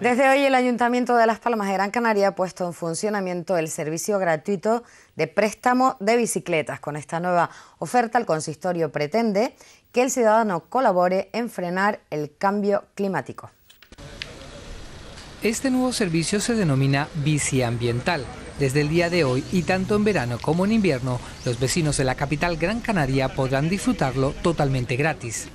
Desde hoy el Ayuntamiento de Las Palmas de Gran Canaria ha puesto en funcionamiento el servicio gratuito de préstamo de bicicletas. Con esta nueva oferta el consistorio pretende que el ciudadano colabore en frenar el cambio climático. Este nuevo servicio se denomina Ambiental. Desde el día de hoy y tanto en verano como en invierno, los vecinos de la capital Gran Canaria podrán disfrutarlo totalmente gratis.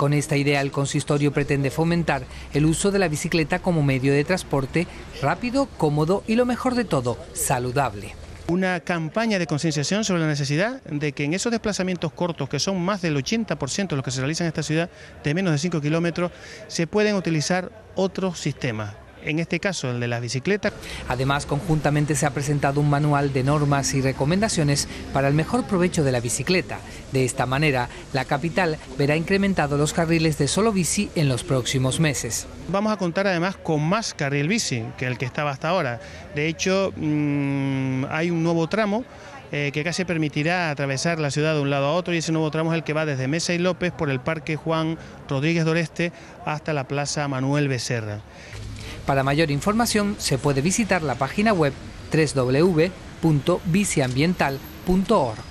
Con esta idea, el consistorio pretende fomentar el uso de la bicicleta como medio de transporte rápido, cómodo y lo mejor de todo, saludable una campaña de concienciación sobre la necesidad de que en esos desplazamientos cortos, que son más del 80% los que se realizan en esta ciudad, de menos de 5 kilómetros, se pueden utilizar otros sistemas, en este caso el de las bicicletas. Además, conjuntamente se ha presentado un manual de normas y recomendaciones para el mejor provecho de la bicicleta. De esta manera, la capital verá incrementado los carriles de solo bici en los próximos meses. Vamos a contar además con más carril bici que el que estaba hasta ahora. De hecho, mm, hay un nuevo tramo eh, que casi permitirá atravesar la ciudad de un lado a otro y ese nuevo tramo es el que va desde Mesa y López por el Parque Juan Rodríguez Doreste hasta la Plaza Manuel Becerra. Para mayor información se puede visitar la página web www.biciambiental.org.